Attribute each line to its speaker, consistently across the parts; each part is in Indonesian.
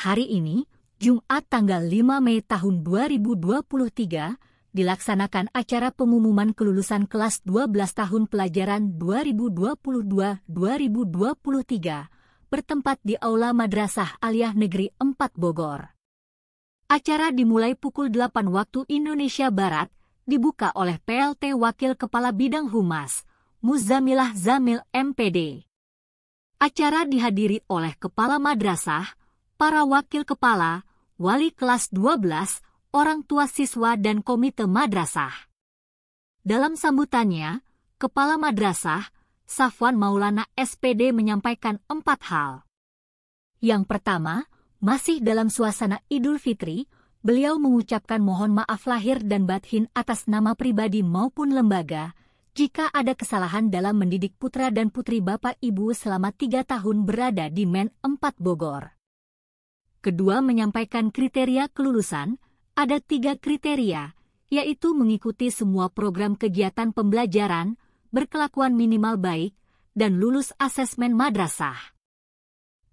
Speaker 1: Hari ini, Jumat tanggal 5 Mei tahun 2023, dilaksanakan acara pengumuman kelulusan kelas 12 tahun pelajaran 2022-2023, bertempat di Aula Madrasah Aliyah Negeri 4 Bogor. Acara dimulai pukul 8 waktu Indonesia Barat, dibuka oleh PLT Wakil Kepala Bidang Humas, Muzamilah Zamil MPD. Acara dihadiri oleh Kepala Madrasah, para wakil kepala, wali kelas 12, orang tua siswa dan komite madrasah. Dalam sambutannya, Kepala Madrasah, Safwan Maulana SPD menyampaikan empat hal. Yang pertama, masih dalam suasana Idul Fitri, beliau mengucapkan mohon maaf lahir dan batin atas nama pribadi maupun lembaga, jika ada kesalahan dalam mendidik putra dan putri Bapak Ibu selama tiga tahun berada di Men 4 Bogor. Kedua menyampaikan kriteria kelulusan, ada tiga kriteria, yaitu mengikuti semua program kegiatan pembelajaran, berkelakuan minimal baik, dan lulus asesmen madrasah.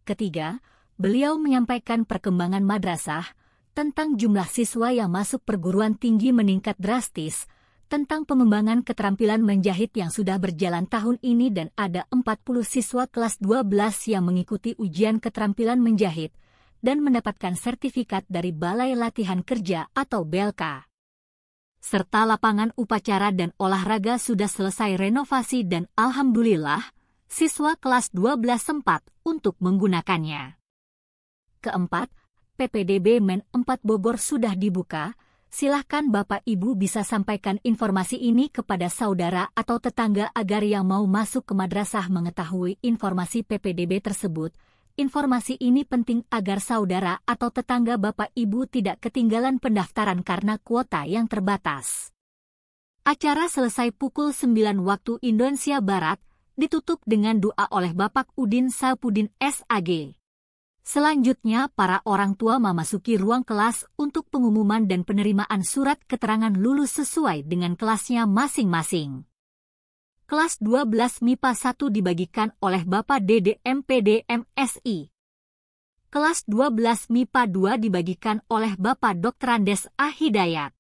Speaker 1: Ketiga, beliau menyampaikan perkembangan madrasah tentang jumlah siswa yang masuk perguruan tinggi meningkat drastis, tentang pengembangan keterampilan menjahit yang sudah berjalan tahun ini dan ada 40 siswa kelas 12 yang mengikuti ujian keterampilan menjahit, dan mendapatkan sertifikat dari Balai Latihan Kerja atau BLK. Serta lapangan upacara dan olahraga sudah selesai renovasi dan alhamdulillah, siswa kelas 12 sempat untuk menggunakannya. Keempat, PPDB Men 4 Bogor sudah dibuka, silahkan Bapak Ibu bisa sampaikan informasi ini kepada saudara atau tetangga agar yang mau masuk ke madrasah mengetahui informasi PPDB tersebut, Informasi ini penting agar saudara atau tetangga Bapak Ibu tidak ketinggalan pendaftaran karena kuota yang terbatas. Acara selesai pukul 9 waktu Indonesia Barat, ditutup dengan doa oleh Bapak Udin Sapudin SAG. Selanjutnya, para orang tua memasuki ruang kelas untuk pengumuman dan penerimaan surat keterangan lulus sesuai dengan kelasnya masing-masing kelas 12 MIPA 1 dibagikan oleh Bapak Dede MPD MSI. Kelas 12 MIPA 2 dibagikan oleh Bapak Dr. Andes A. Hidayat.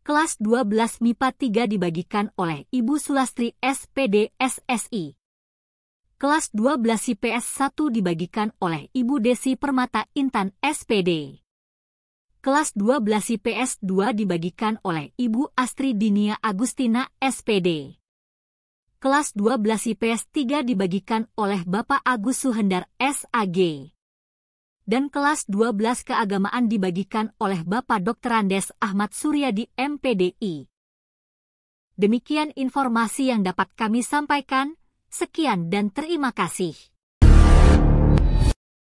Speaker 1: Kelas 12 MIPA 3 dibagikan oleh Ibu Sulastri SPD SSI. Kelas 12 IPS 1 dibagikan oleh Ibu Desi Permata Intan SPD. Kelas 12 IPS 2 dibagikan oleh Ibu Astri Dinia Agustina SPD kelas 12 IPS 3 dibagikan oleh Bapak Agus Suhendar SAG. Dan kelas 12 keagamaan dibagikan oleh Bapak Dr. Andes Ahmad Suryadi MPDI. Demikian informasi yang dapat kami sampaikan. Sekian dan terima kasih.